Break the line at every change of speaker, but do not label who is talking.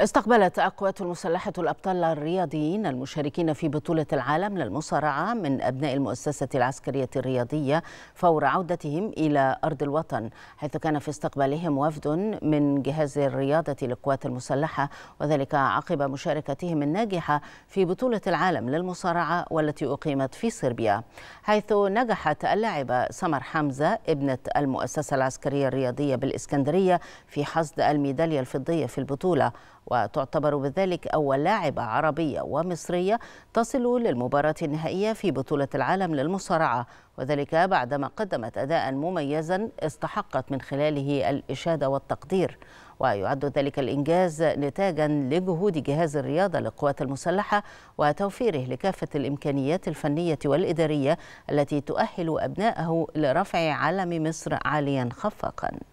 استقبلت القوات المسلحة الأبطال الرياضيين المشاركين في بطولة العالم للمصارعة من أبناء المؤسسة العسكرية الرياضية فور عودتهم إلى أرض الوطن حيث كان في استقبالهم وفد من جهاز الرياضة للقوات المسلحة وذلك عقب مشاركتهم الناجحة في بطولة العالم للمصارعة والتي أقيمت في صربيا حيث نجحت اللاعبة سمر حمزة ابنة المؤسسة العسكرية الرياضية بالإسكندرية في حصد الميدالية الفضية في البطولة وتعتبر بذلك أول لاعبة عربية ومصرية تصل للمباراة النهائية في بطولة العالم للمصارعة وذلك بعدما قدمت أداء مميزا استحقت من خلاله الإشادة والتقدير ويعد ذلك الإنجاز نتاجا لجهود جهاز الرياضة للقوات المسلحة وتوفيره لكافة الإمكانيات الفنية والإدارية التي تؤهل أبنائه لرفع علم مصر عاليا خفاقا